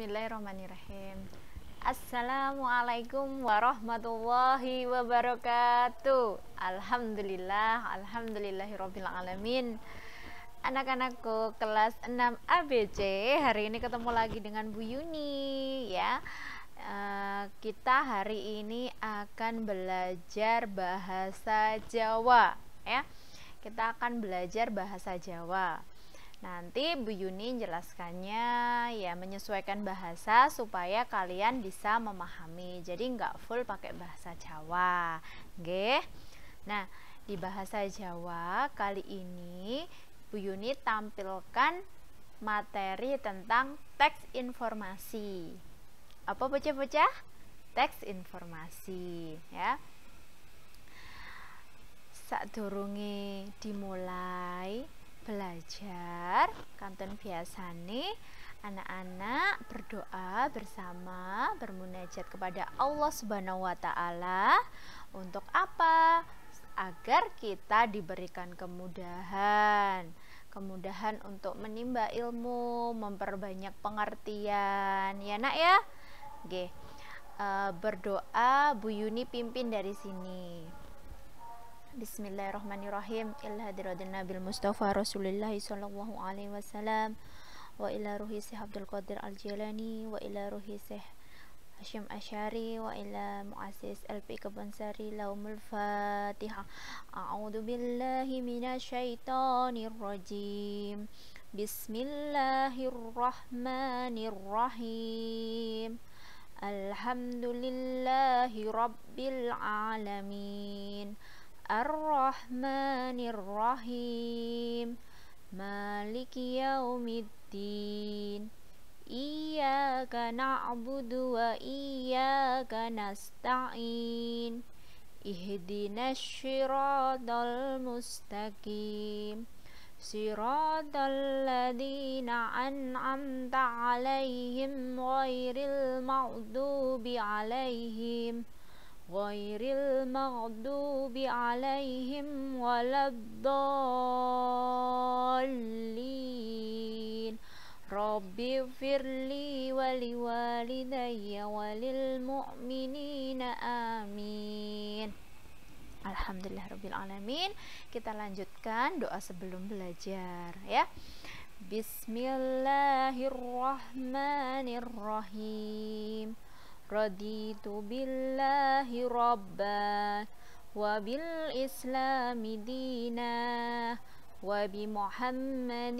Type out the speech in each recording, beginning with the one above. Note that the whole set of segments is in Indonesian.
Bismillahirrahmanirrahim. Assalamualaikum warahmatullahi wabarakatuh. Alhamdulillah, alhamdulillahirabbil alamin. Anak-anakku kelas 6 ABC, hari ini ketemu lagi dengan Bu Yuni ya. Uh, kita hari ini akan belajar bahasa Jawa ya. Kita akan belajar bahasa Jawa. Nanti Bu Yuni jelaskannya ya menyesuaikan bahasa supaya kalian bisa memahami. Jadi nggak full pakai bahasa Jawa, oke? Nah, di bahasa Jawa kali ini Bu Yuni tampilkan materi tentang teks informasi. Apa bocah-bocah? Teks informasi, ya. Saat dorongi dimulai, belajar kanton biasa nih, anak-anak berdoa bersama bermunajat kepada Allah Subhanahu wa taala untuk apa? Agar kita diberikan kemudahan kemudahan untuk menimba ilmu, memperbanyak pengertian. Ya, Nak ya. Oke. Eh, berdoa Bu Yuni pimpin dari sini. بسم الله الرحمن الرحيم إلى هدرة النبي المصطفى رسول الله صلى الله عليه وسلم وإلى روحي سيح عبد القادر الجيلاني وإلى روحي سيح هشام أشعري وإلى مؤسس ألبي كبنساري لهم الفاتحة أعوذ بالله من الشيطان الرجيم بسم الله الرحمن الرحيم الحمد لله رب العالمين الرحمن الرحيم مالك يوم الدين إياك نعبد وإياك نستعين اهدنا الشراط المستقيم صراط الذين أنعمت عليهم غير المغضوب عليهم غير المغضوب عليهم ولا الضالين رب walil لي amin Alhamdulillah Rabbil Alamin Kita lanjutkan doa sebelum belajar ya Bismillahirrahmanirrahim رضيت بالله ربا وبالإسلام دينا وبمحمد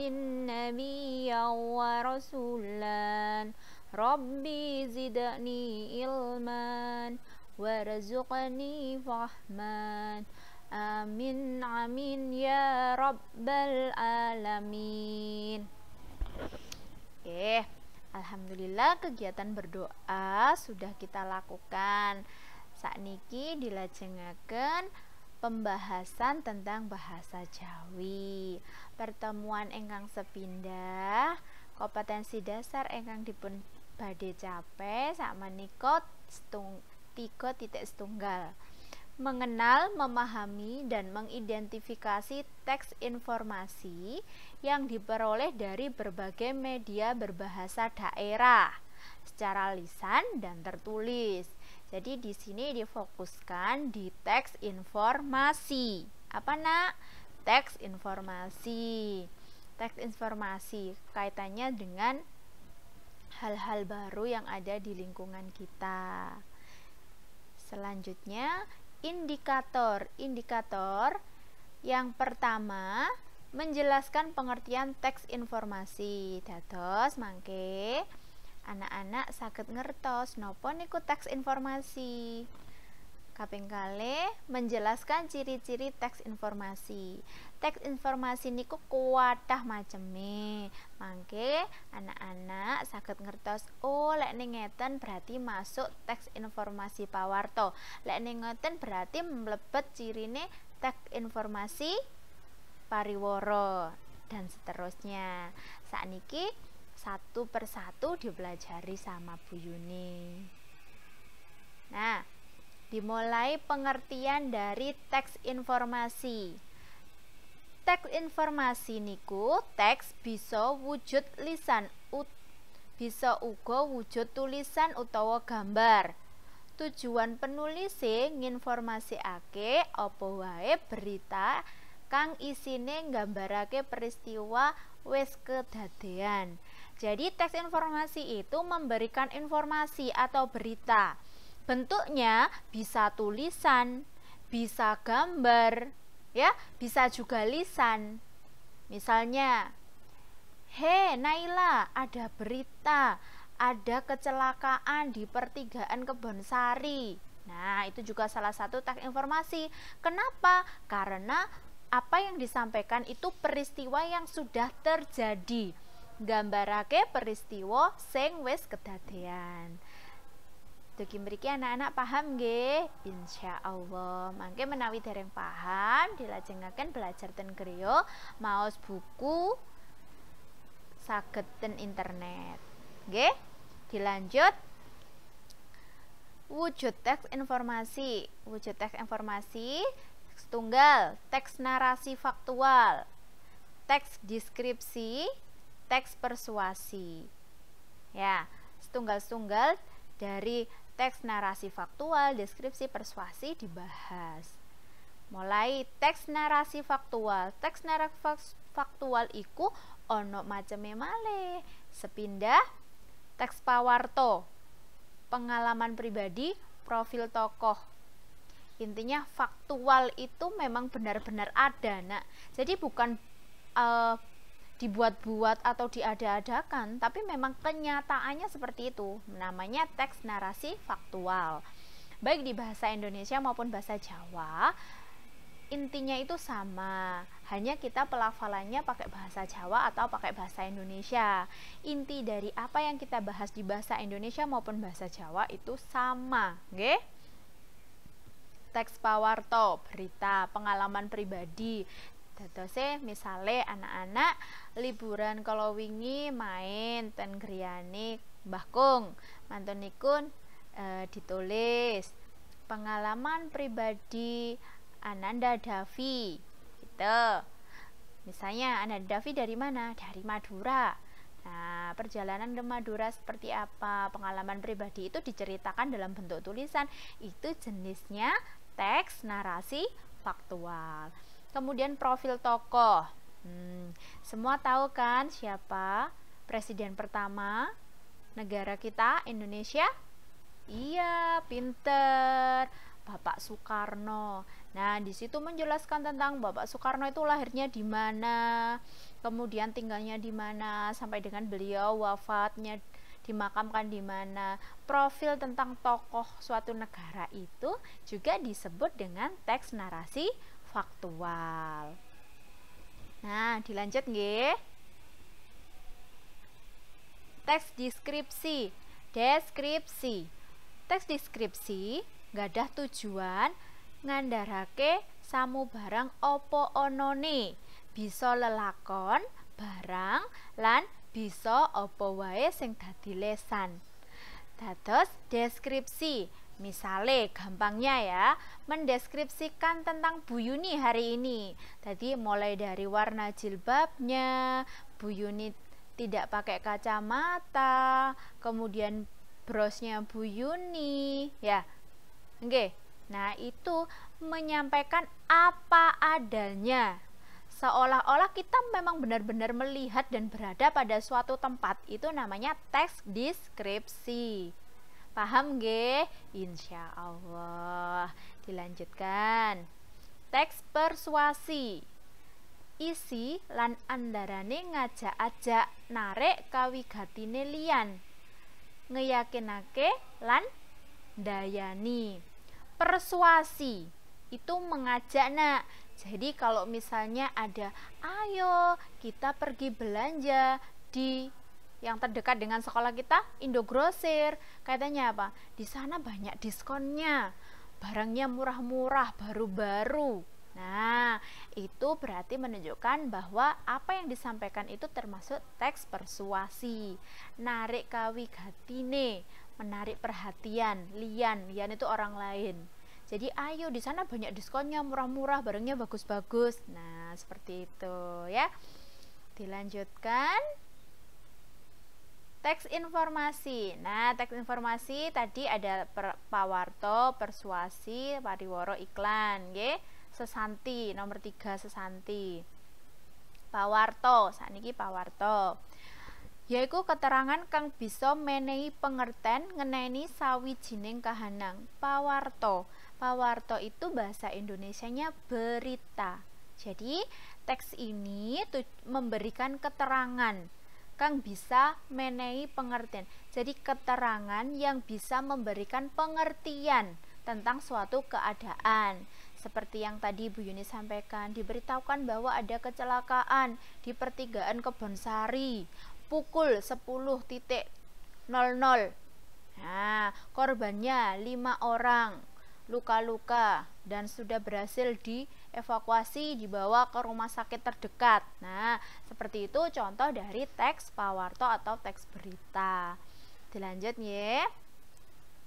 نبيا ورسولا ربي زدني علما وارزقني فهما آمين آمين يا رب العالمين Okay. إيه. Alhamdulillah kegiatan berdoa sudah kita lakukan. Saat niki dilajengaken pembahasan tentang bahasa Jawi. Pertemuan engkang sepindah, kompetensi dasar engkang dipun badhe capai tiko menika setunggal mengenal, memahami, dan mengidentifikasi teks informasi yang diperoleh dari berbagai media berbahasa daerah secara lisan dan tertulis. Jadi di sini difokuskan di teks informasi. Apa nak? Teks informasi. Teks informasi kaitannya dengan hal-hal baru yang ada di lingkungan kita. Selanjutnya, indikator. Indikator yang pertama menjelaskan pengertian teks informasi. Dados mangke anak-anak sakit ngertos nopo niku teks informasi. Kaping kali menjelaskan ciri-ciri teks informasi teks informasi ini niku kuatah macam mangke anak-anak sakit ngertos oh lek ngeten berarti masuk teks informasi pawarto lek ning ngeten berarti ciri cirine teks informasi pariworo dan seterusnya saat niki satu persatu dipelajari sama Bu Yuni. Nah, dimulai pengertian dari teks informasi. Teks informasi niku teks bisa wujud lisan ut bisa uga wujud tulisan utawa gambar. Tujuan penulis ake opo wae berita kang isine gambarake peristiwa wis kedadean. Jadi teks informasi itu memberikan informasi atau berita. Bentuknya bisa tulisan, bisa gambar, ya bisa juga lisan misalnya he Naila ada berita ada kecelakaan di pertigaan sari nah itu juga salah satu tag informasi kenapa karena apa yang disampaikan itu peristiwa yang sudah terjadi gambarake peristiwa sing wis kedadean Dugi mriki anak-anak paham nggih? Insyaallah. mungkin menawi dereng paham dilajengaken belajar ten griya maos buku saged ten internet. Nggih? Dilanjut wujud teks informasi. Wujud teks informasi tunggal, teks narasi faktual, teks deskripsi, teks persuasi. Ya, setunggal-setunggal dari teks narasi faktual, deskripsi persuasi dibahas. Mulai teks narasi faktual. Teks narasi faktual iku ono maceme maleh. Sepindah teks pawarto. Pengalaman pribadi, profil tokoh. Intinya faktual itu memang benar-benar ada, Nak. Jadi bukan uh, dibuat-buat atau diada-adakan, tapi memang kenyataannya seperti itu. Namanya teks narasi faktual. Baik di bahasa Indonesia maupun bahasa Jawa, intinya itu sama hanya kita pelafalannya pakai bahasa Jawa atau pakai bahasa Indonesia inti dari apa yang kita bahas di bahasa Indonesia maupun bahasa Jawa itu sama nggih teks pawarto berita pengalaman pribadi Dadose misale anak-anak liburan kalau wingi main ten griyane Mbah Kung. ikun, e, ditulis pengalaman pribadi Ananda Davi. Gitu. Misalnya Ananda Davi dari mana? Dari Madura. Nah, perjalanan ke Madura seperti apa? Pengalaman pribadi itu diceritakan dalam bentuk tulisan. Itu jenisnya teks narasi faktual. Kemudian profil tokoh. Hmm, semua tahu kan siapa presiden pertama negara kita Indonesia? Iya, pinter. Bapak Soekarno. Nah, di situ menjelaskan tentang Bapak Soekarno itu lahirnya di mana, kemudian tinggalnya di mana, sampai dengan beliau wafatnya dimakamkan di mana. Profil tentang tokoh suatu negara itu juga disebut dengan teks narasi faktual. Nah, dilanjut nggih. Teks deskripsi. Deskripsi. Teks deskripsi nggadah tujuan ngandharake samu barang opo onone, bisa lelakon barang lan bisa opo wae sing dadi lesan. Dados deskripsi Misale, gampangnya ya, mendeskripsikan tentang Bu Yuni hari ini. Tadi mulai dari warna jilbabnya, Bu Yuni tidak pakai kacamata, kemudian brosnya Bu Yuni, ya. Oke. Nah, itu menyampaikan apa adanya. Seolah-olah kita memang benar-benar melihat dan berada pada suatu tempat, itu namanya teks deskripsi. Paham g? Insya Allah. Dilanjutkan. Teks persuasi. Isi lan andarane ngajak-ajak narek kawigatine nelian Ngeyakinake lan dayani. Persuasi itu mengajak nak jadi kalau misalnya ada ayo kita pergi belanja di yang terdekat dengan sekolah kita Indo Grosir katanya apa di sana banyak diskonnya barangnya murah-murah baru-baru Nah, itu berarti menunjukkan bahwa apa yang disampaikan itu termasuk teks persuasi. Narik kawigatine, menarik perhatian, lian, lian itu orang lain. Jadi ayo di sana banyak diskonnya, murah-murah, barangnya bagus-bagus. Nah, seperti itu ya. Dilanjutkan. Teks informasi. Nah, teks informasi tadi ada per, pawarto, persuasi, pariworo, iklan, ye. Sesanti, nomor 3 sesanti. Pawarto, Pak pawarto. Yaiku keterangan kang bisa menehi pengerten ngeneni sawijining kahanang. Pawarto. Pawarto itu bahasa Indonesianya berita. Jadi, teks ini memberikan keterangan kang bisa menei pengertian. Jadi keterangan yang bisa memberikan pengertian tentang suatu keadaan. Seperti yang tadi Bu Yuni sampaikan, diberitahukan bahwa ada kecelakaan di pertigaan kebon Sari pukul 10.00. Nah, korbannya lima orang luka-luka dan sudah berhasil di evakuasi dibawa ke rumah sakit terdekat. Nah, seperti itu contoh dari teks pawarto atau teks berita. Dilanjut ya.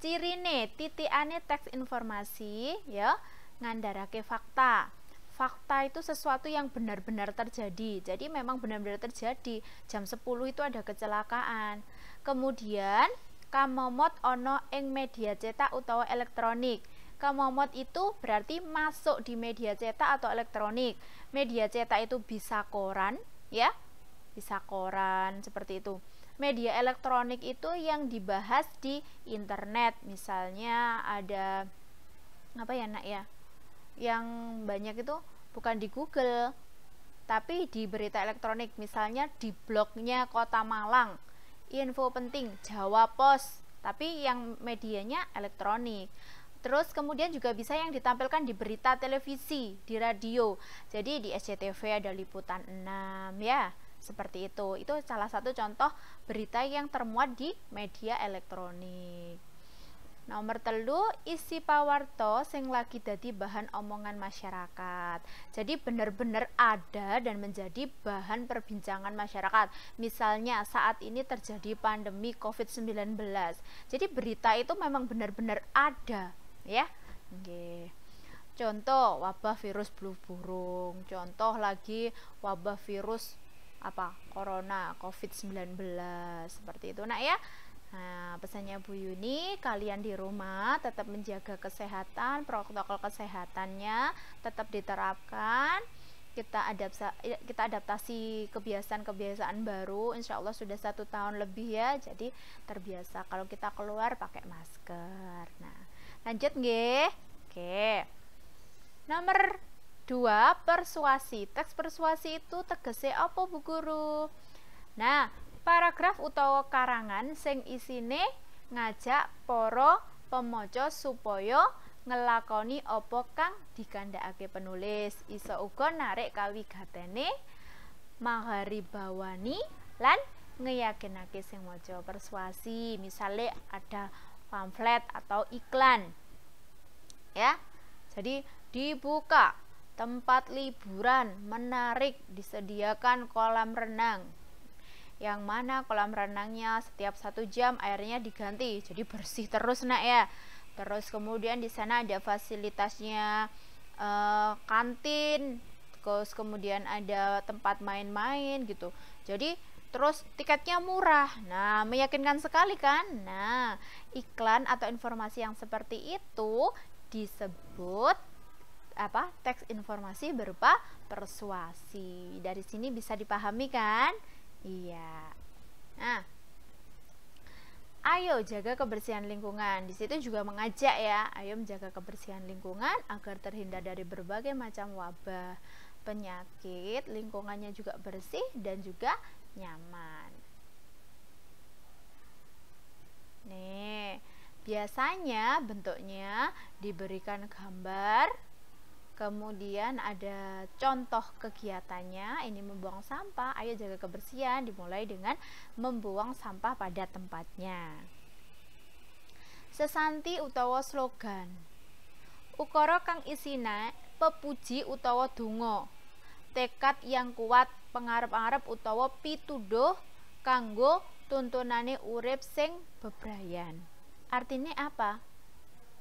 Cirine titiane teks informasi ya ngandarake fakta. Fakta itu sesuatu yang benar-benar terjadi. Jadi memang benar-benar terjadi. Jam 10 itu ada kecelakaan. Kemudian kamomot ono ing media cetak utawa elektronik Kemomot itu berarti masuk di media cetak atau elektronik. Media cetak itu bisa koran, ya. Bisa koran seperti itu. Media elektronik itu yang dibahas di internet. Misalnya ada apa ya, Nak ya? Yang banyak itu bukan di Google, tapi di berita elektronik misalnya di blognya Kota Malang info penting Jawa Pos tapi yang medianya elektronik Terus kemudian juga bisa yang ditampilkan di berita televisi, di radio. Jadi di SCTV ada liputan 6 ya, seperti itu. Itu salah satu contoh berita yang termuat di media elektronik. Nomor telu isi pawarto sing lagi dadi bahan omongan masyarakat. Jadi benar-benar ada dan menjadi bahan perbincangan masyarakat. Misalnya saat ini terjadi pandemi COVID-19. Jadi berita itu memang benar-benar ada ya Oke. contoh wabah virus flu burung contoh lagi wabah virus apa corona covid-19 seperti itu nak ya Nah, pesannya Bu Yuni, kalian di rumah tetap menjaga kesehatan, protokol kesehatannya tetap diterapkan. Kita adaptasi, ya, kita adaptasi kebiasaan-kebiasaan baru, insya Allah sudah satu tahun lebih ya, jadi terbiasa kalau kita keluar pakai masker. Nah, Lanjut nggih. Oke. Nomor 2, persuasi. Teks persuasi itu tegese apa, Bu Guru? Nah, paragraf utawa karangan sing isine ngajak para pemaca supaya ngelakoni apa kang dikandhakake penulis. Isa uga narik kawigatene maharibawani lan ngeyakinake sing maca persuasi. Misale ada pamflet atau iklan. Ya. Jadi dibuka tempat liburan menarik disediakan kolam renang yang mana kolam renangnya setiap satu jam airnya diganti jadi bersih terus nak ya terus kemudian di sana ada fasilitasnya e, kantin terus kemudian ada tempat main-main gitu jadi Terus tiketnya murah. Nah, meyakinkan sekali kan? Nah, iklan atau informasi yang seperti itu disebut apa? Teks informasi berupa persuasi. Dari sini bisa dipahami kan? Iya. Nah, Ayo jaga kebersihan lingkungan. Di situ juga mengajak ya, ayo menjaga kebersihan lingkungan agar terhindar dari berbagai macam wabah, penyakit, lingkungannya juga bersih dan juga nyaman. Nih, biasanya bentuknya diberikan gambar, kemudian ada contoh kegiatannya, ini membuang sampah, ayo jaga kebersihan, dimulai dengan membuang sampah pada tempatnya. Sesanti utawa slogan. Ukoro kang isina pepuji utawa dungo tekad yang kuat pengarap arep utawa pituduh kanggo tuntunane urip sing bebrayan. Artinya apa?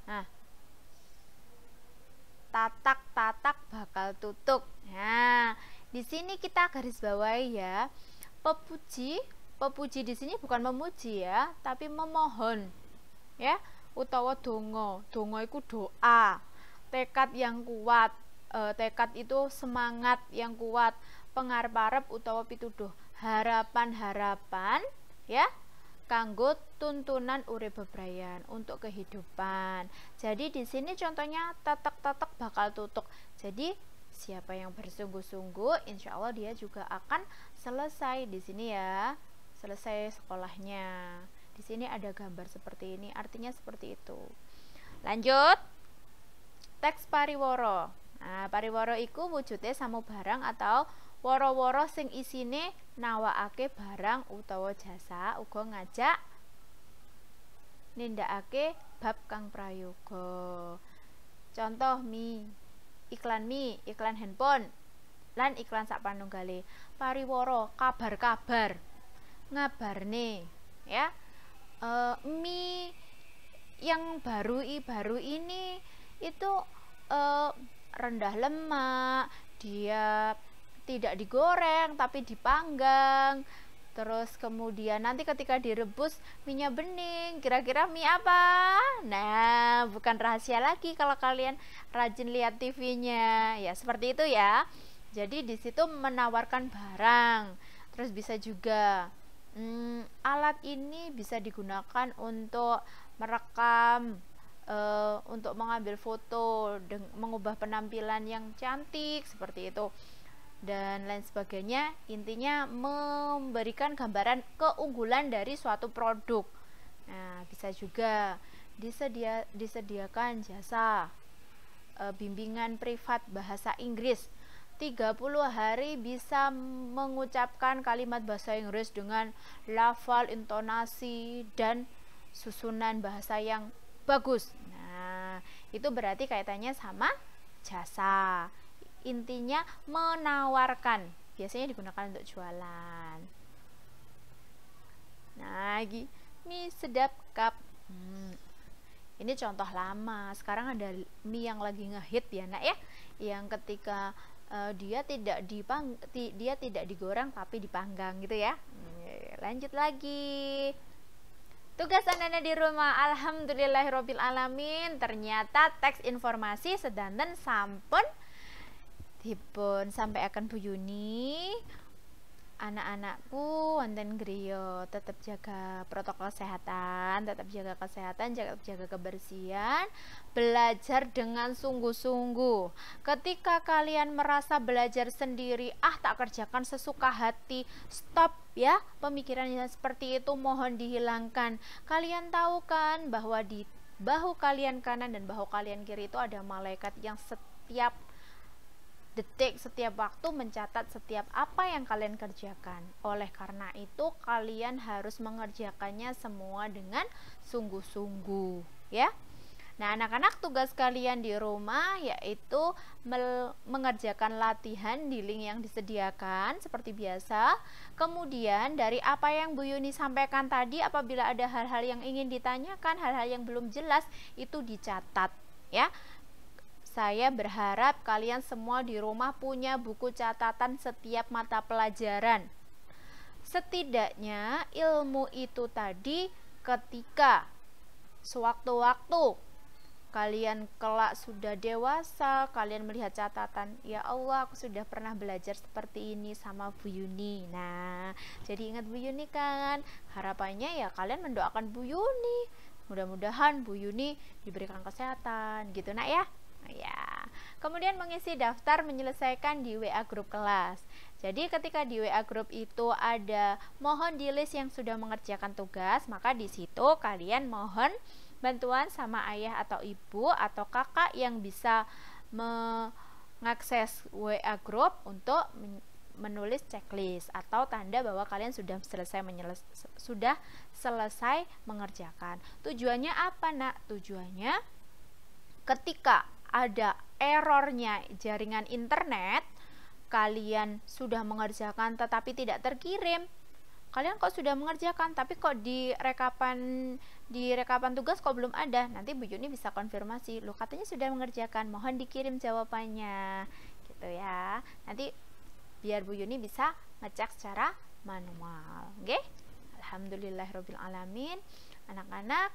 Nah, tatak-tatak bakal tutup. Nah, di sini kita garis bawahi ya. Pepuji, pepuji di sini bukan memuji ya, tapi memohon. Ya, utawa dongo. Dongo itu doa. Tekad yang kuat, e, tekad itu semangat yang kuat pengarep-arep utawa pituduh harapan-harapan ya kanggo tuntunan urip bebrayan untuk kehidupan. Jadi di sini contohnya tetek-tetek bakal tutup Jadi siapa yang bersungguh-sungguh, insya Allah dia juga akan selesai di sini ya, selesai sekolahnya. Di sini ada gambar seperti ini, artinya seperti itu. Lanjut, teks pariworo. Nah, pariwara iku wujude samubarang atau woro-woro sing isine nawakake barang utawa jasa uga ngajak nindakake bab kang prayoga. Contoh mi, iklan mi, iklan handphone, lan iklan sak panunggale. Pariwara kabar-kabar. Ngabarne, ya. E, mi yang baru i baru ini itu e, rendah lemak, dia tidak digoreng tapi dipanggang. Terus kemudian nanti ketika direbus minyak bening, kira-kira mie apa? Nah, bukan rahasia lagi kalau kalian rajin lihat TV-nya. Ya, seperti itu ya. Jadi di situ menawarkan barang. Terus bisa juga hmm, alat ini bisa digunakan untuk merekam uh, untuk mengambil foto mengubah penampilan yang cantik seperti itu dan lain sebagainya intinya memberikan gambaran keunggulan dari suatu produk nah bisa juga disedia, disediakan jasa e, bimbingan privat bahasa Inggris 30 hari bisa mengucapkan kalimat bahasa Inggris dengan lafal, intonasi, dan susunan bahasa yang bagus itu berarti kaitannya sama jasa intinya menawarkan biasanya digunakan untuk jualan nah mie sedap cup hmm. ini contoh lama sekarang ada mie yang lagi ngehit ya nak ya yang ketika uh, dia tidak dipang dia tidak digoreng tapi dipanggang gitu ya hmm, lanjut lagi Tugas Anda di rumah, alhamdulillahirobbilalamin Ternyata teks informasi sedanten sampun dipun sampai akan Bu Yuni anak-anakku wonten griyo tetap jaga protokol kesehatan tetap jaga kesehatan jaga jaga kebersihan belajar dengan sungguh-sungguh ketika kalian merasa belajar sendiri ah tak kerjakan sesuka hati stop ya pemikiran yang seperti itu mohon dihilangkan kalian tahu kan bahwa di bahu kalian kanan dan bahu kalian kiri itu ada malaikat yang setiap detik setiap waktu mencatat setiap apa yang kalian kerjakan. Oleh karena itu, kalian harus mengerjakannya semua dengan sungguh-sungguh, ya. Nah, anak-anak tugas kalian di rumah yaitu mengerjakan latihan di link yang disediakan seperti biasa. Kemudian dari apa yang Bu Yuni sampaikan tadi apabila ada hal-hal yang ingin ditanyakan, hal-hal yang belum jelas itu dicatat ya. Saya berharap kalian semua di rumah punya buku catatan setiap mata pelajaran. Setidaknya ilmu itu tadi ketika sewaktu-waktu kalian kelak sudah dewasa, kalian melihat catatan, ya Allah aku sudah pernah belajar seperti ini sama Bu Yuni. Nah, jadi ingat Bu Yuni kan, harapannya ya kalian mendoakan Bu Yuni. Mudah-mudahan Bu Yuni diberikan kesehatan gitu nak ya ya kemudian mengisi daftar menyelesaikan di WA grup kelas jadi ketika di WA grup itu ada mohon di list yang sudah mengerjakan tugas maka di situ kalian mohon bantuan sama ayah atau ibu atau kakak yang bisa mengakses WA grup untuk menulis checklist atau tanda bahwa kalian sudah selesai menyeles sudah selesai mengerjakan. Tujuannya apa, Nak? Tujuannya ketika ada errornya jaringan internet, kalian sudah mengerjakan tetapi tidak terkirim. Kalian kok sudah mengerjakan tapi kok di rekapan di rekapan tugas kok belum ada? Nanti Bu Yuni bisa konfirmasi. Loh, katanya sudah mengerjakan, mohon dikirim jawabannya. Gitu ya. Nanti biar Bu Yuni bisa ngecek secara manual. Oke? Okay? Alhamdulillah alamin. Anak-anak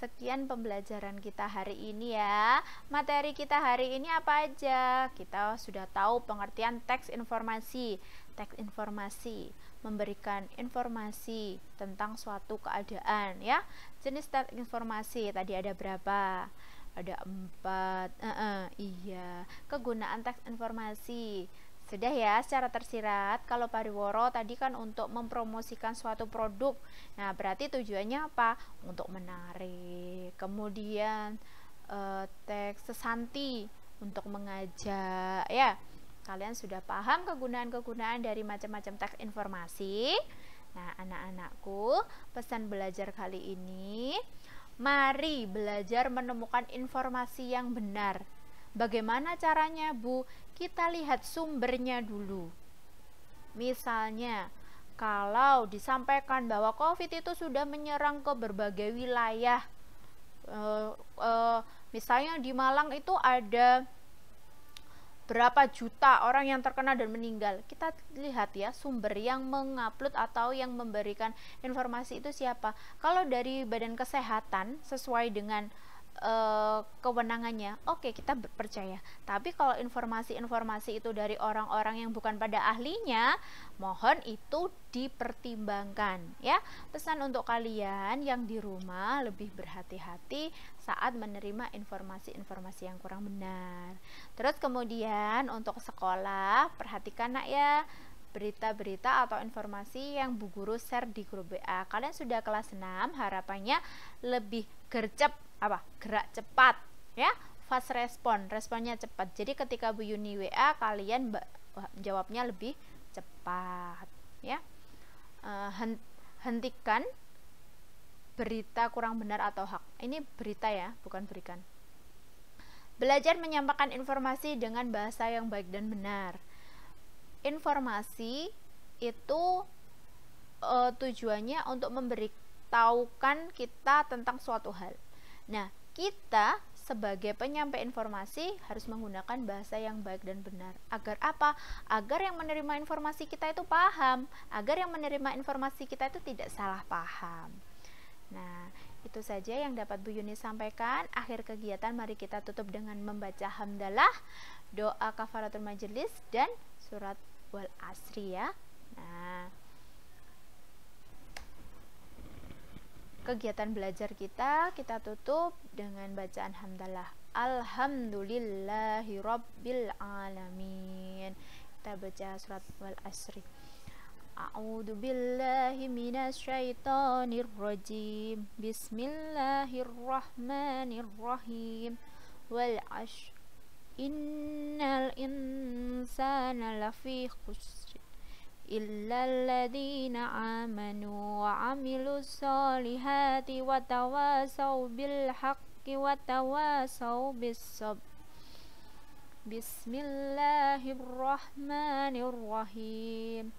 Sekian pembelajaran kita hari ini ya. Materi kita hari ini apa aja? Kita sudah tahu pengertian teks informasi. Teks informasi memberikan informasi tentang suatu keadaan ya. Jenis teks informasi tadi ada berapa? Ada empat. Uh -uh, iya. Kegunaan teks informasi sudah ya, secara tersirat, kalau pariworo tadi kan untuk mempromosikan suatu produk. Nah, berarti tujuannya apa? Untuk menarik. Kemudian e, teks sesanti untuk mengajak ya. Kalian sudah paham kegunaan-kegunaan dari macam-macam teks informasi? Nah, anak-anakku, pesan belajar kali ini mari belajar menemukan informasi yang benar Bagaimana caranya, Bu? Kita lihat sumbernya dulu. Misalnya, kalau disampaikan bahwa COVID itu sudah menyerang ke berbagai wilayah, eh, eh, misalnya di Malang itu ada berapa juta orang yang terkena dan meninggal. Kita lihat ya sumber yang mengupload atau yang memberikan informasi itu siapa. Kalau dari Badan Kesehatan sesuai dengan uh, kewenangannya, oke okay, kita percaya. Tapi kalau informasi-informasi itu dari orang-orang yang bukan pada ahlinya, mohon itu dipertimbangkan ya. Pesan untuk kalian yang di rumah lebih berhati-hati saat menerima informasi-informasi yang kurang benar. Terus kemudian untuk sekolah, perhatikan nak ya berita-berita atau informasi yang Bu Guru share di grup WA Kalian sudah kelas 6, harapannya lebih gercep apa gerak cepat ya fast respon responnya cepat jadi ketika Bu Yuni WA kalian jawabnya lebih cepat ya uh, hentikan berita kurang benar atau hak. Ini berita ya, bukan berikan. Belajar menyampaikan informasi dengan bahasa yang baik dan benar. Informasi itu uh, tujuannya untuk memberitahukan kita tentang suatu hal. Nah, kita sebagai penyampai informasi harus menggunakan bahasa yang baik dan benar. Agar apa? Agar yang menerima informasi kita itu paham, agar yang menerima informasi kita itu tidak salah paham. Nah, itu saja yang dapat Bu Yuni sampaikan. Akhir kegiatan mari kita tutup dengan membaca hamdalah, doa kafaratul majelis dan surat wal asri ya. Nah, kegiatan belajar kita kita tutup dengan bacaan hamdalah alhamdulillahirabbil alamin kita baca surat wal asri A'udzu billahi minasyaitonir rajim. Bismillahirrahmanirrahim. Wal 'ashr. Innal insana lafi khusr. إلا الذين آمنوا وعملوا الصالحات وتواصوا بالحق وتواصوا بالصبر بسم الله الرحمن الرحيم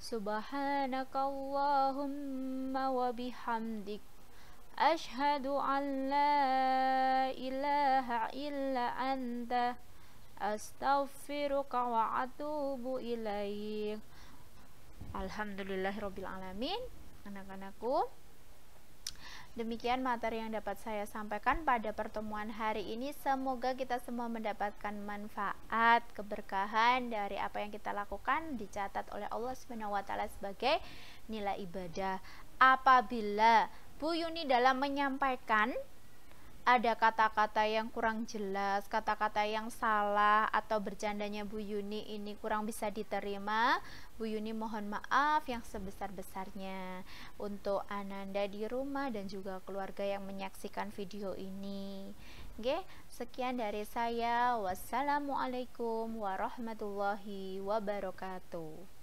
سبحانك اللهم وبحمدك أشهد أن لا إله إلا أنت أستغفرك وأتوب إليك alamin Anak-anakku Demikian materi yang dapat saya sampaikan pada pertemuan hari ini Semoga kita semua mendapatkan manfaat, keberkahan dari apa yang kita lakukan Dicatat oleh Allah SWT sebagai nilai ibadah Apabila Bu Yuni dalam menyampaikan ada kata-kata yang kurang jelas, kata-kata yang salah atau bercandanya Bu Yuni ini kurang bisa diterima, Bu Yuni mohon maaf yang sebesar-besarnya untuk Ananda di rumah dan juga keluarga yang menyaksikan video ini. Oke, sekian dari saya. Wassalamualaikum warahmatullahi wabarakatuh.